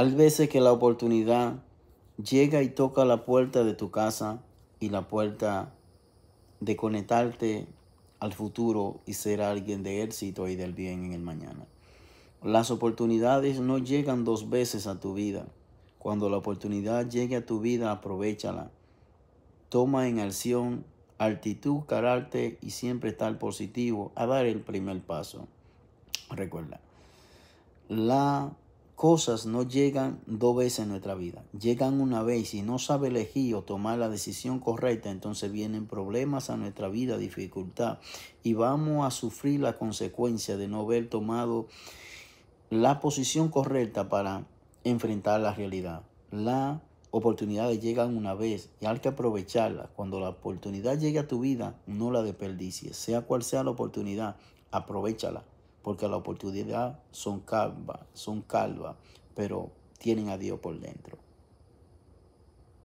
Hay veces que la oportunidad llega y toca la puerta de tu casa y la puerta de conectarte al futuro y ser alguien de éxito y del bien en el mañana. Las oportunidades no llegan dos veces a tu vida. Cuando la oportunidad llegue a tu vida, aprovechala. Toma en acción actitud, carácter y siempre estar positivo a dar el primer paso. Recuerda, la cosas no llegan dos veces en nuestra vida, llegan una vez y no sabe elegir o tomar la decisión correcta, entonces vienen problemas a nuestra vida, dificultad, y vamos a sufrir la consecuencia de no haber tomado la posición correcta para enfrentar la realidad. Las oportunidades llegan una vez y hay que aprovecharla. Cuando la oportunidad llegue a tu vida, no la desperdicies. Sea cual sea la oportunidad, aprovechala porque la oportunidad son calvas, son calvas, pero tienen a Dios por dentro.